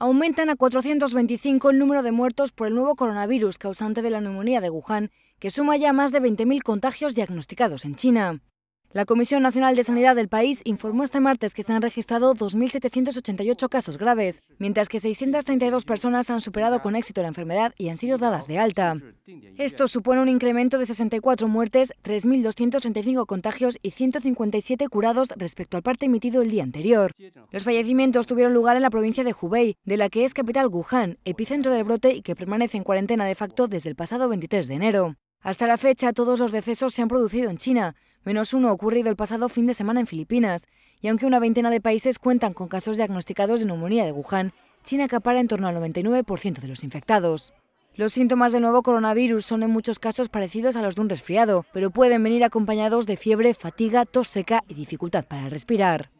aumentan a 425 el número de muertos por el nuevo coronavirus causante de la neumonía de Wuhan, que suma ya más de 20.000 contagios diagnosticados en China. La Comisión Nacional de Sanidad del país informó este martes que se han registrado 2.788 casos graves, mientras que 632 personas han superado con éxito la enfermedad y han sido dadas de alta. Esto supone un incremento de 64 muertes, 3.235 contagios y 157 curados respecto al parte emitido el día anterior. Los fallecimientos tuvieron lugar en la provincia de Hubei, de la que es capital Wuhan, epicentro del brote y que permanece en cuarentena de facto desde el pasado 23 de enero. Hasta la fecha, todos los decesos se han producido en China, menos uno ocurrido el pasado fin de semana en Filipinas. Y aunque una veintena de países cuentan con casos diagnosticados de neumonía de Wuhan, China acapara en torno al 99% de los infectados. Los síntomas del nuevo coronavirus son en muchos casos parecidos a los de un resfriado, pero pueden venir acompañados de fiebre, fatiga, tos seca y dificultad para respirar.